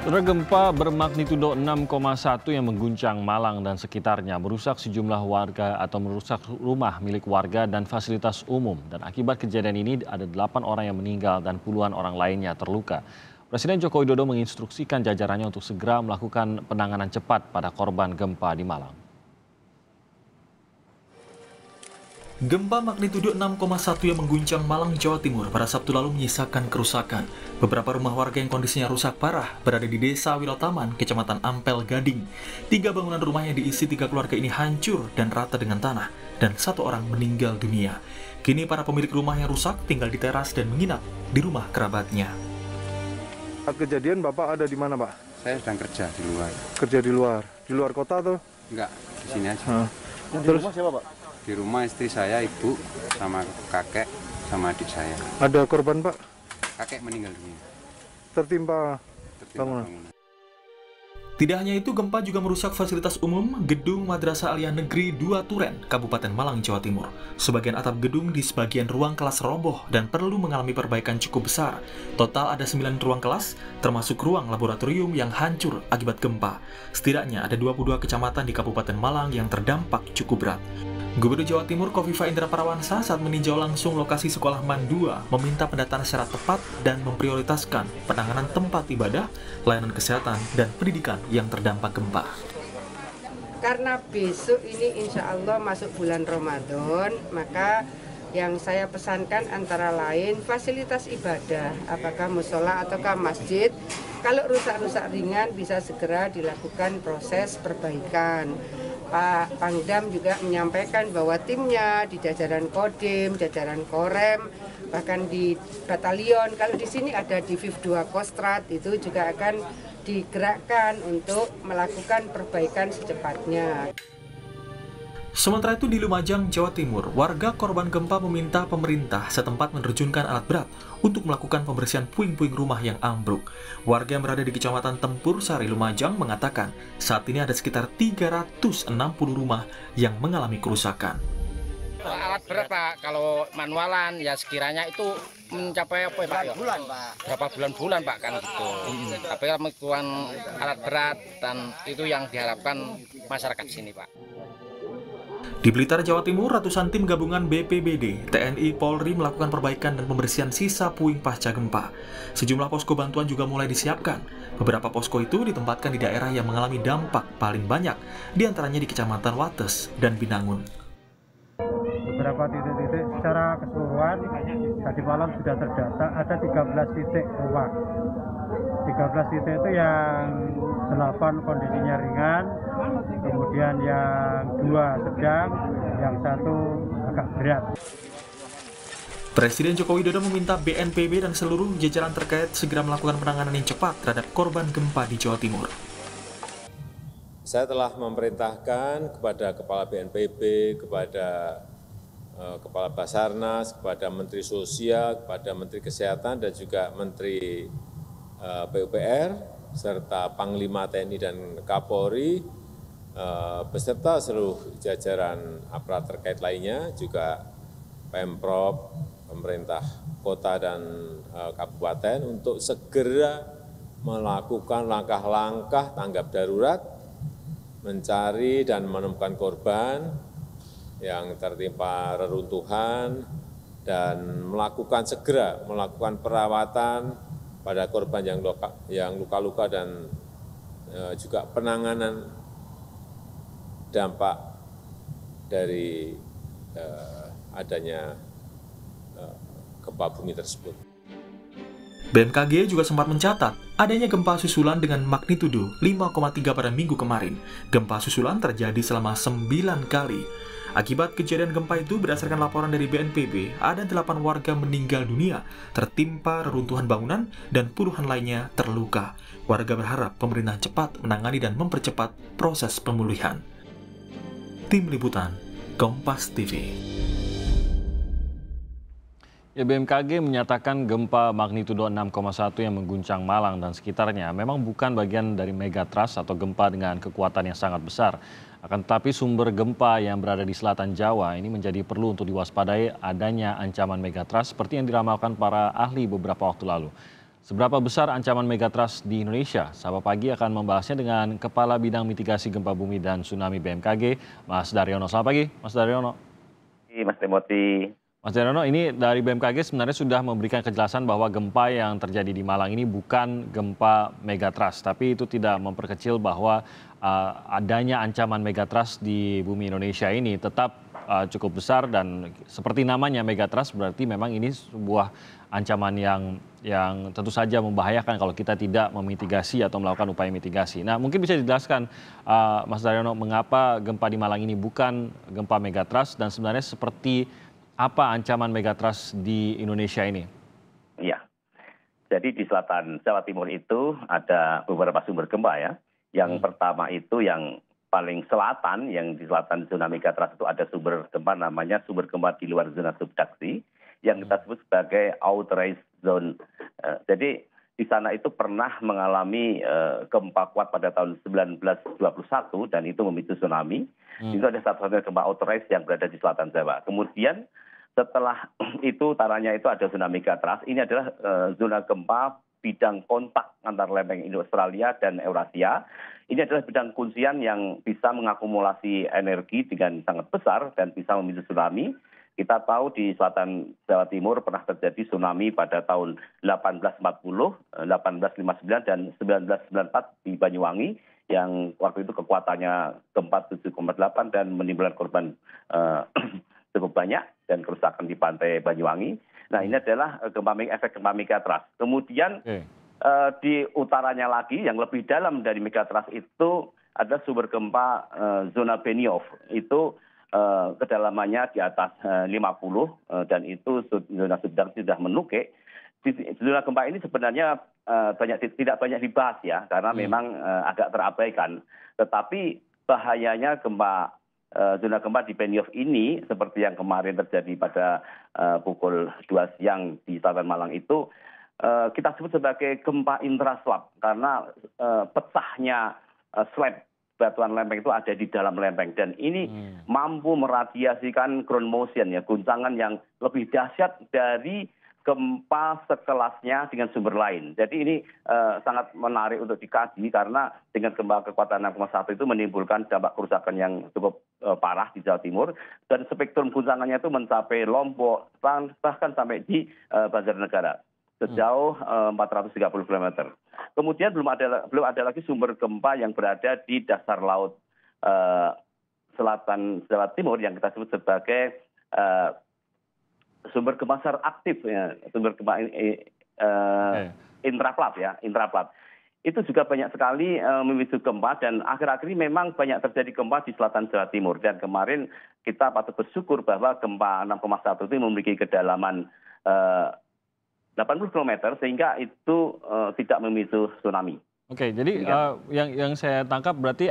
Saudara gempa bermagnitudo 6,1 yang mengguncang Malang dan sekitarnya merusak sejumlah warga atau merusak rumah milik warga dan fasilitas umum. Dan akibat kejadian ini ada 8 orang yang meninggal dan puluhan orang lainnya terluka. Presiden Joko Widodo menginstruksikan jajarannya untuk segera melakukan penanganan cepat pada korban gempa di Malang. Gempa magnitudo 6,1 yang mengguncang Malang, Jawa Timur pada Sabtu lalu menyisakan kerusakan. Beberapa rumah warga yang kondisinya rusak parah berada di desa Wilotaman, kecamatan Ampel Gading. Tiga bangunan rumah yang diisi tiga keluarga ini hancur dan rata dengan tanah, dan satu orang meninggal dunia. Kini para pemilik rumah yang rusak tinggal di teras dan menginap di rumah kerabatnya. Ah, kejadian Bapak ada di mana, Pak? Saya sedang kerja di luar. Kerja di luar? Di luar kota tuh? Enggak, di sini aja. Hmm. Terus, di rumah siapa, Pak? di rumah istri saya, ibu, sama kakek, sama adik saya. Ada korban pak? Kakek meninggal dunia. Tertimpa, Tertimpa bangunan. bangunan. Tidak hanya itu, gempa juga merusak fasilitas umum Gedung Madrasah Aliyah Negeri 2 Turen, Kabupaten Malang, Jawa Timur. Sebagian atap gedung di sebagian ruang kelas roboh dan perlu mengalami perbaikan cukup besar. Total ada 9 ruang kelas, termasuk ruang laboratorium yang hancur akibat gempa. Setidaknya ada 22 kecamatan di Kabupaten Malang yang terdampak cukup berat. Gubernur Jawa Timur Kofifa Indra Parawansa saat meninjau langsung lokasi sekolah Mandua meminta pendataan secara tepat dan memprioritaskan penanganan tempat ibadah, layanan kesehatan, dan pendidikan yang terdampak gempa. Karena besok ini insya Allah masuk bulan Ramadan, maka yang saya pesankan antara lain fasilitas ibadah, apakah musola ataukah masjid, kalau rusak-rusak ringan bisa segera dilakukan proses perbaikan Pak Pangdam juga menyampaikan bahwa timnya di jajaran Kodim, jajaran Korem, bahkan di batalion. Kalau di sini ada di VIV 2 Kostrat itu juga akan digerakkan untuk melakukan perbaikan secepatnya. Sementara itu di Lumajang, Jawa Timur, warga korban gempa meminta pemerintah setempat menerjunkan alat berat untuk melakukan pembersihan puing-puing rumah yang ambruk. Warga yang berada di Kecamatan Tempur Sari Lumajang mengatakan, saat ini ada sekitar 360 rumah yang mengalami kerusakan. Alat berat Pak, kalau manualan ya sekiranya itu mencapai apa ya, Pak? Ya? Bulan, Pak. Berapa bulan-bulan Pak kan gitu. Hmm. Tapi kalau alat berat dan itu yang diharapkan masyarakat sini Pak. Di Blitar, Jawa Timur, ratusan tim gabungan BPBD, TNI, Polri melakukan perbaikan dan pembersihan sisa puing pasca gempa. Sejumlah posko bantuan juga mulai disiapkan. Beberapa posko itu ditempatkan di daerah yang mengalami dampak paling banyak, diantaranya di Kecamatan Wates dan Binangun. Beberapa titik-titik secara keseluruhan tadi malam sudah terdata ada 13 titik rumah 13 titik itu yang 8 kondisinya ringan, kemudian yang dua sedang, yang satu agak berat. Presiden Joko Widodo meminta BNPB dan seluruh jajaran terkait segera melakukan penanganan yang cepat terhadap korban gempa di Jawa Timur. Saya telah memerintahkan kepada Kepala BNPB, kepada eh, Kepala Basarnas, kepada Menteri Sosial, kepada Menteri Kesehatan, dan juga Menteri Eh, PUPR serta Panglima TNI dan Kapolri eh, beserta seluruh jajaran aparat terkait lainnya juga Pemprov, pemerintah kota dan eh, kabupaten untuk segera melakukan langkah-langkah tanggap darurat mencari dan menemukan korban yang tertimpa reruntuhan dan melakukan segera melakukan perawatan pada korban yang luka-luka dan e, juga penanganan dampak dari e, adanya e, gempa bumi tersebut. BMKG juga sempat mencatat adanya gempa susulan dengan magnitudo 5,3 pada minggu kemarin. Gempa susulan terjadi selama 9 kali. Akibat kejadian gempa itu, berdasarkan laporan dari BNPB, ada 8 warga meninggal dunia, tertimpa reruntuhan bangunan, dan puluhan lainnya terluka. Warga berharap pemerintah cepat menangani dan mempercepat proses pemulihan. Tim Liputan, Kompas TV. Ya, BMKG menyatakan gempa magnitudo 6,1 yang mengguncang Malang dan sekitarnya memang bukan bagian dari megatrust atau gempa dengan kekuatan yang sangat besar. Akan tetapi sumber gempa yang berada di selatan Jawa ini menjadi perlu untuk diwaspadai adanya ancaman megatrust seperti yang diramalkan para ahli beberapa waktu lalu. Seberapa besar ancaman megatrust di Indonesia? Sabah pagi akan membahasnya dengan Kepala Bidang Mitigasi Gempa Bumi dan Tsunami BMKG, Mas Daryono. Selamat pagi, Mas Daryono. Mas Demoti. Mas Jarno, ini dari BMKG sebenarnya sudah memberikan kejelasan bahwa gempa yang terjadi di Malang ini bukan gempa megatrust, tapi itu tidak memperkecil bahwa uh, adanya ancaman megatrust di bumi Indonesia ini tetap uh, cukup besar dan seperti namanya megatrust berarti memang ini sebuah ancaman yang yang tentu saja membahayakan kalau kita tidak memitigasi atau melakukan upaya mitigasi. Nah, mungkin bisa dijelaskan uh, Mas Daryono mengapa gempa di Malang ini bukan gempa megatrust dan sebenarnya seperti apa ancaman megatrust di Indonesia ini? Ya, Jadi di selatan Jawa Timur itu ada beberapa sumber gempa ya. Yang hmm. pertama itu yang paling selatan, yang di selatan zona megatrust itu ada sumber gempa namanya sumber gempa di luar zona subduksi yang kita hmm. sebut sebagai authorized zone. Eh, jadi di sana itu pernah mengalami eh, gempa kuat pada tahun 1921 dan itu memicu tsunami. Hmm. Itu ada satu-satunya gempa authorized yang berada di selatan Jawa. Kemudian setelah itu tanahnya itu ada tsunami megatrust. Ini adalah eh, zona gempa bidang kontak antar lempeng Indo Australia dan Eurasia. Ini adalah bidang kuncian yang bisa mengakumulasi energi dengan sangat besar dan bisa memicu tsunami. Kita tahu di selatan Jawa Timur pernah terjadi tsunami pada tahun 1840, 1859, eh, dan 1994 di Banyuwangi yang waktu itu kekuatannya keempat 7,8 dan menimbulkan korban uh, cukup banyak dan kerusakan di pantai Banyuwangi. Nah ini hmm. adalah eh, gempa efek gempa megatrust. Kemudian okay. uh, eh, di utaranya lagi yang lebih dalam dari megatrust itu ada sumber gempa uh, zona Benioff itu uh, kedalamannya di atas uh, 50 uh, dan itu zona sedang sudah menukik. Zona gempa ini sebenarnya uh, banyak tidak banyak dibahas ya karena hmm. memang uh, agak terabaikan. Tetapi bahayanya gempa Eh, zona keempat di Benioff ini seperti yang kemarin terjadi pada uh, pukul 2 siang di Selatan Malang itu uh, kita sebut sebagai gempa intraslab karena uh, pecahnya uh, slab batuan lempeng itu ada di dalam lempeng dan ini hmm. mampu meradiasikan ground motion ya guncangan yang lebih dahsyat dari gempa sekelasnya dengan sumber lain. Jadi ini uh, sangat menarik untuk dikaji karena dengan gempa kekuatan 6,1 itu menimbulkan dampak kerusakan yang cukup uh, parah di Jawa Timur dan spektrum guncangannya itu mencapai Lombok bahkan sampai di uh, eh, negara sejauh uh, 430 km. Kemudian belum ada belum ada lagi sumber gempa yang berada di dasar laut uh, selatan Jawa Timur yang kita sebut sebagai uh, sumber gempa secara aktif ya, sumber gempa eh, eh, eh intraplat ya, intraplat. Itu juga banyak sekali eh, memicu gempa dan akhir-akhir ini memang banyak terjadi gempa di selatan Jawa Timur dan kemarin kita patut bersyukur bahwa gempa 6,1 itu memiliki kedalaman eh, 80 km sehingga itu eh, tidak memicu tsunami. Oke, jadi uh, yang yang saya tangkap berarti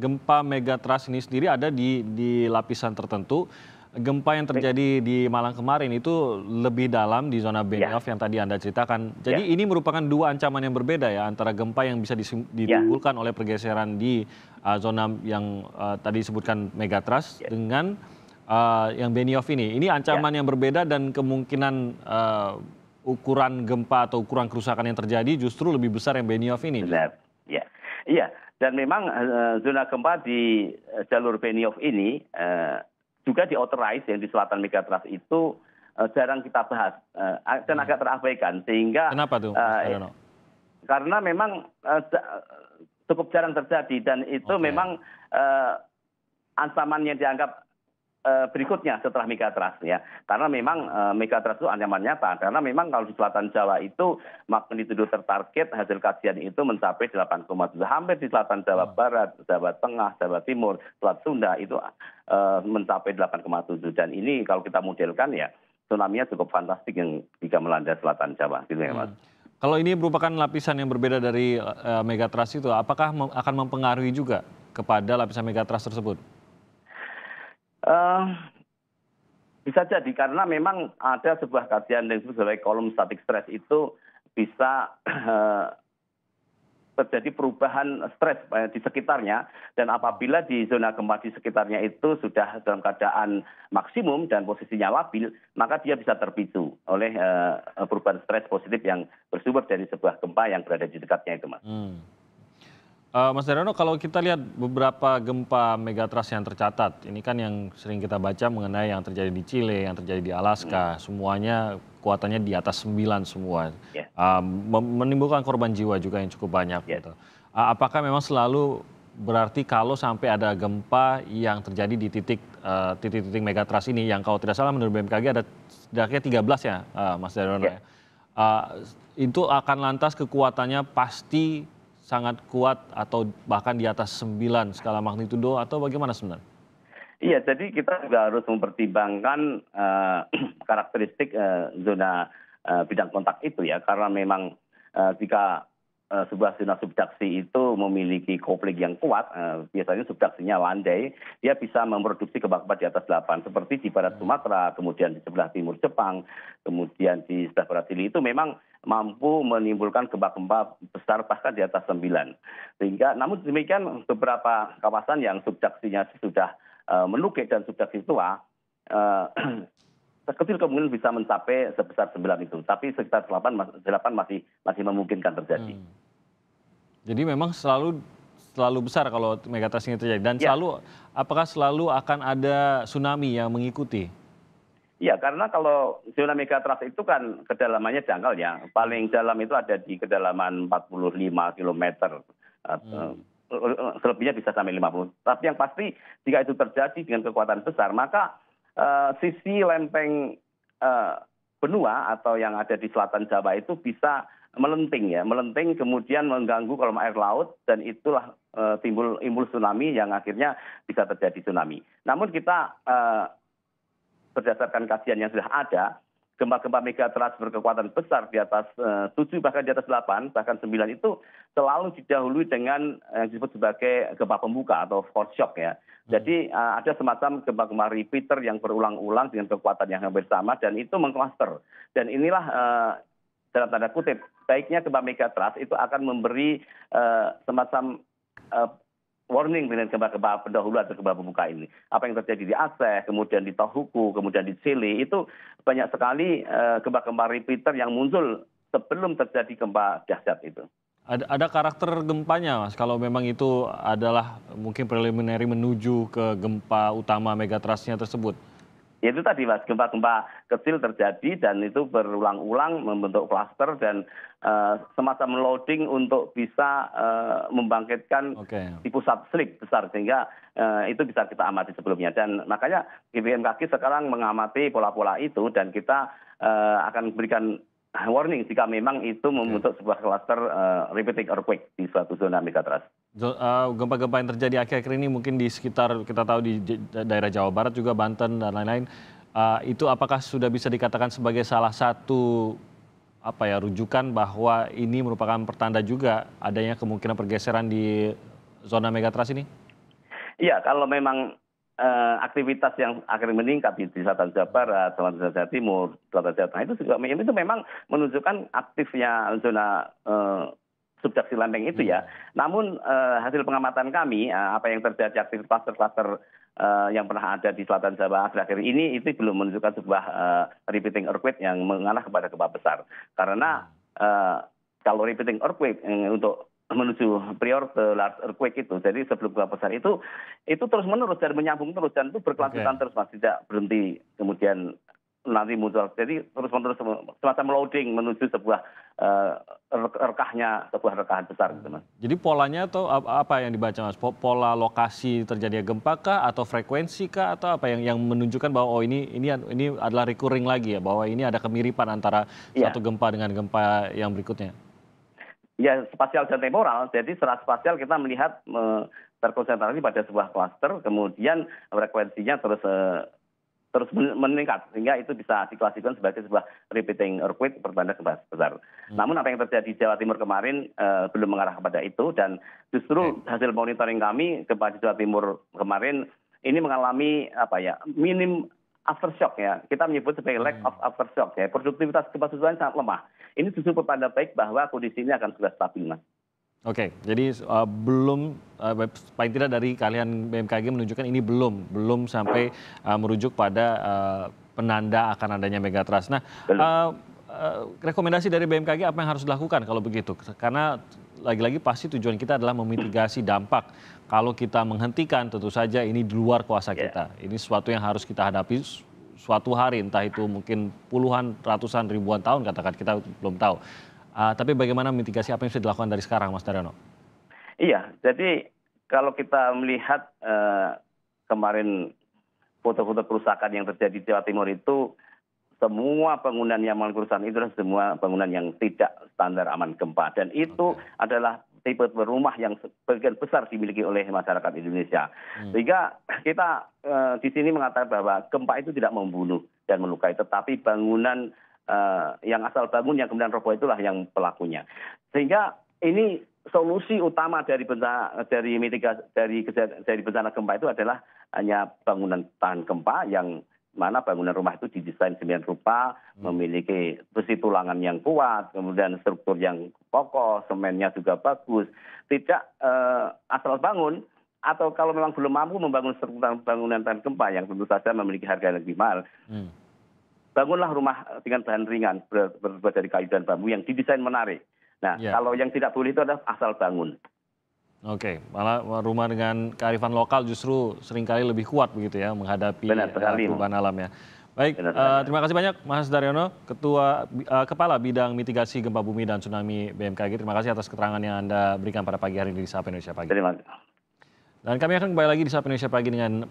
gempa megatrust ini sendiri ada di di lapisan tertentu gempa yang terjadi di Malang kemarin itu lebih dalam di zona Benioff ya. yang tadi Anda ceritakan. Jadi ya. ini merupakan dua ancaman yang berbeda ya antara gempa yang bisa ya. ditimbulkan ya. oleh pergeseran di uh, zona yang uh, tadi disebutkan megatrust ya. dengan uh, yang Benioff ini. Ini ancaman ya. yang berbeda dan kemungkinan uh, ukuran gempa atau ukuran kerusakan yang terjadi justru lebih besar yang Benioff ini. Benar. Ya. Iya, dan memang uh, zona gempa di uh, jalur Benioff ini uh, juga di authorize yang di selatan megatrust itu uh, jarang kita bahas uh, dan agak hmm. terabaikan sehingga kenapa tuh uh, karena memang uh, cukup jarang terjadi dan itu okay. memang uh, ancaman yang dianggap Eh, berikutnya setelah megatrust ya. Karena memang eh, megatrust itu ancaman nyata. Karena memang kalau di selatan Jawa itu magnitudo tertarget hasil kajian itu mencapai 8,7 hampir di selatan Jawa hmm. Barat, Jawa Tengah, Jawa Timur, Selat Sunda itu uh, mencapai 8,7 dan ini kalau kita modelkan ya tsunami-nya cukup fantastik yang jika melanda selatan Jawa gitu ya Mas. Hmm. Kalau ini merupakan lapisan yang berbeda dari uh, megatrust itu, apakah mem akan mempengaruhi juga kepada lapisan megatrust tersebut? Eh, bisa jadi karena memang ada sebuah kajian yang disebut sebagai kolom static stress itu bisa uh, terjadi perubahan stres eh, di sekitarnya dan apabila di zona gempa di sekitarnya itu sudah dalam keadaan maksimum dan posisinya labil maka dia bisa terpicu oleh uh, perubahan stres positif yang bersumber dari sebuah gempa yang berada di dekatnya itu mas. Hmm. Eh, Mas Daryono, kalau kita lihat beberapa gempa megatrust yang tercatat, ini kan yang sering kita baca mengenai yang terjadi di Chile, yang terjadi di Alaska, hmm. semuanya kuatannya di atas 9 semua, yeah. Ya. uh, menimbulkan korban jiwa juga yang cukup banyak. Yeah. Gitu. Uh, apakah memang selalu berarti kalau sampai ada gempa yang terjadi di titik eh, titik-titik megatrust ini, yang kalau tidak salah menurut BMKG ada setidaknya 13 ya, uh, Mas Daryono. Yeah. Ya. Ya? Uh, itu akan lantas kekuatannya pasti sangat kuat atau bahkan di atas 9 skala magnitudo atau bagaimana sebenarnya? Iya, jadi kita juga harus mempertimbangkan uh, karakteristik uh, zona uh, bidang kontak itu ya, karena memang uh, jika Eh, sebuah zona subduksi itu memiliki kopling yang kuat, eh, biasanya subduksinya landai, dia bisa memproduksi kebakaran di atas 8. Seperti di barat hmm. Sumatera, kemudian di sebelah timur Jepang, kemudian di sebelah barat Chili itu memang mampu menimbulkan gempa-gempa besar bahkan di atas 9. Sehingga namun demikian beberapa kawasan yang subduksinya sudah eh, menukik dan subduksi tua sekecil kemungkinan bisa mencapai sebesar 9 itu. Tapi sekitar 8, 8 masih masih memungkinkan terjadi. Hmm. Jadi memang selalu selalu besar kalau megatrust ini terjadi dan ya. selalu apakah selalu akan ada tsunami yang mengikuti? Iya, karena kalau tsunami megatrust itu kan kedalamannya dangkal ya. Paling dalam itu ada di kedalaman 45 km. Hmm. Eh, eh, eh, selebihnya bisa sampai 50. Tapi yang pasti jika itu terjadi dengan kekuatan besar, maka Eh, sisi lempeng eh, benua atau yang ada di selatan Jawa itu bisa melenting ya, melenting kemudian mengganggu kolom air laut dan itulah eh, timbul timbul tsunami yang akhirnya bisa terjadi tsunami. Namun kita e, berdasarkan kajian yang sudah ada, gempa-gempa megatrust berkekuatan besar di atas e, 7 bahkan di atas 8 bahkan 9 itu selalu didahului dengan yang disebut sebagai gempa pembuka atau force shock ya. Jadi uh, ada semacam gempa-gempa repeater yang berulang-ulang dengan kekuatan yang hampir sama dan itu mengklaster. Dan inilah uh, dalam tanda kutip baiknya gempa megatrust itu akan memberi uh, semacam uh, warning dengan gempa-gempa pendahulu atau gempa pembuka ini. Apa yang terjadi di Aceh, kemudian di Tohoku, kemudian di Chile itu banyak sekali gempa-gempa gempa -gempa repeater yang muncul sebelum terjadi gempa dahsyat itu. Ada karakter gempanya Mas, kalau memang itu adalah mungkin preliminary menuju ke gempa utama megatrustnya tersebut? Ya itu tadi mas, gempa-gempa kecil terjadi dan itu berulang-ulang membentuk klaster dan uh, semacam loading untuk bisa uh, membangkitkan okay. di pusat slip besar sehingga uh, itu bisa kita amati sebelumnya dan makanya Kaki sekarang mengamati pola-pola itu dan kita uh, akan berikan Ah, warning jika memang itu membentuk sebuah kluster uh, eh, repeating earthquake di suatu zona megatrust. Eh, gempa-gempa yang terjadi akhir-akhir ini mungkin di sekitar kita tahu di daerah Jawa Barat juga Banten dan lain-lain uh, itu apakah sudah bisa dikatakan sebagai salah satu apa ya rujukan bahwa ini merupakan pertanda juga adanya kemungkinan pergeseran di zona megatrust ini? Iya, kalau memang uh, aktivitas yang akhirnya meningkat di, di Selatan Jawa Barat, Selatan Jawa Timur, Selatan Jawa Tengah itu juga itu memang menunjukkan aktifnya zona uh, subjeksi lempeng itu ya. Hmm. Namun uh, hasil pengamatan kami uh, apa yang terjadi aktivitas klaster uh, yang pernah ada di selatan Jawa akhir-akhir ini itu belum menunjukkan sebuah uh, repeating earthquake yang mengarah kepada gempa besar. Karena uh, kalau repeating earthquake uh, untuk menuju prior the large earthquake itu. Jadi sebelum gempa besar itu itu terus menerus dan menyambung terus dan itu berkelanjutan okay. terus masih tidak berhenti kemudian nanti muncul. Jadi terus menerus semacam loading menuju sebuah uh, rekahnya sebuah rekahan besar gitu mas. Jadi polanya atau apa yang dibaca mas? Pola lokasi terjadinya gempa kah atau frekuensi kah atau apa yang yang menunjukkan bahwa oh ini ini ini adalah recurring lagi ya bahwa ini ada kemiripan antara yeah. satu gempa dengan gempa yang berikutnya ya spasial dan temporal. Jadi secara spasial kita melihat e, terkonsentrasi pada sebuah klaster, kemudian frekuensinya terus e, terus meningkat sehingga itu bisa diklasifikasikan sebagai sebuah repeating earthquake perbandingan gempa besar. Hmm. Namun apa yang terjadi di Jawa Timur kemarin e, belum mengarah kepada itu dan justru okay. Hmm. hasil monitoring kami gempa di Jawa Timur kemarin ini mengalami apa ya minim aftershock ya. Kita menyebut sebagai lack of hmm. aftershock ya. Produktivitas susulan sangat lemah. Ini justru pertanda baik bahwa kondisi ini akan sudah stabil, Mas. Oke, jadi uh, belum uh, paling tidak dari kalian BMKG menunjukkan ini belum belum sampai uh, merujuk pada uh, penanda akan adanya megatrust. Nah, uh, uh, rekomendasi dari BMKG apa yang harus dilakukan kalau begitu? Karena lagi-lagi pasti tujuan kita adalah memitigasi dampak. Kalau kita menghentikan tentu saja ini di luar kuasa ya. kita. Ini sesuatu yang harus kita hadapi suatu hari entah itu mungkin puluhan, ratusan, ribuan tahun katakan kita belum tahu. Uh, tapi bagaimana mitigasi apa yang sudah dilakukan dari sekarang Mas Daryono? Iya, jadi kalau kita melihat uh, kemarin foto-foto kerusakan yang terjadi di Jawa Timur itu semua bangunan yang mengalami kerusakan itu adalah semua bangunan yang tidak standar aman gempa dan itu okay. adalah tipe rumah yang sebagian besar dimiliki oleh masyarakat Indonesia. Hmm. Sehingga kita eh, di sini mengatakan bahwa gempa itu tidak membunuh dan melukai, tetapi bangunan eh, yang asal bangun yang kemudian roboh itulah yang pelakunya. Sehingga ini solusi utama dari bencana dari mitigasi dari dari bencana gempa itu adalah hanya bangunan tahan gempa yang mana bangunan rumah itu didesain sedemikian rupa, hmm. memiliki besi tulangan yang kuat, kemudian struktur yang kokoh, semennya juga bagus, tidak uh, asal bangun atau kalau memang belum mampu membangun struktur bangunan tahan gempa yang tentu saja memiliki harga yang lebih mahal. Hmm. Bangunlah rumah dengan bahan ringan berbuat dari kayu dan bambu yang didesain menarik. Nah, yeah. kalau yang tidak boleh itu adalah asal bangun oke malah rumah dengan kearifan lokal justru seringkali lebih kuat begitu ya menghadapi eh, perubahan alam ya baik eh, terima kasih banyak mas daryono ketua eh, kepala bidang mitigasi gempa bumi dan tsunami bmkg terima kasih atas keterangan yang anda berikan pada pagi hari ini di sapa indonesia pagi Terima kasih. dan kami akan kembali lagi di sapa indonesia pagi dengan